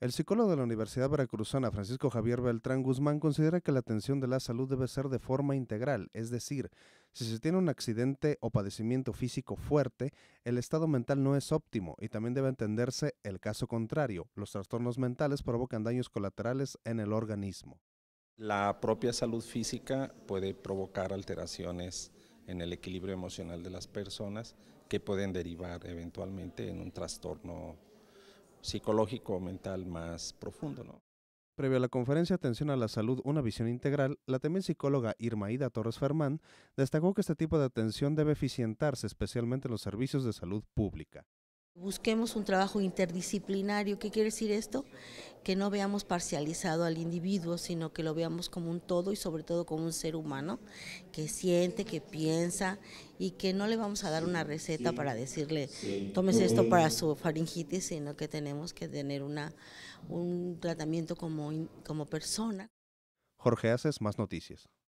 El psicólogo de la Universidad Veracruzana, Francisco Javier Beltrán Guzmán, considera que la atención de la salud debe ser de forma integral, es decir, si se tiene un accidente o padecimiento físico fuerte, el estado mental no es óptimo y también debe entenderse el caso contrario, los trastornos mentales provocan daños colaterales en el organismo. La propia salud física puede provocar alteraciones en el equilibrio emocional de las personas que pueden derivar eventualmente en un trastorno psicológico o mental más profundo. ¿no? Previo a la conferencia Atención a la Salud, una visión integral, la también psicóloga Irmaida Torres Fermán destacó que este tipo de atención debe eficientarse especialmente en los servicios de salud pública. Busquemos un trabajo interdisciplinario. ¿Qué quiere decir esto? que no veamos parcializado al individuo, sino que lo veamos como un todo y sobre todo como un ser humano que siente, que piensa y que no le vamos a dar una receta para decirle, tomes esto para su faringitis, sino que tenemos que tener una, un tratamiento como, como persona. Jorge Haces, más noticias.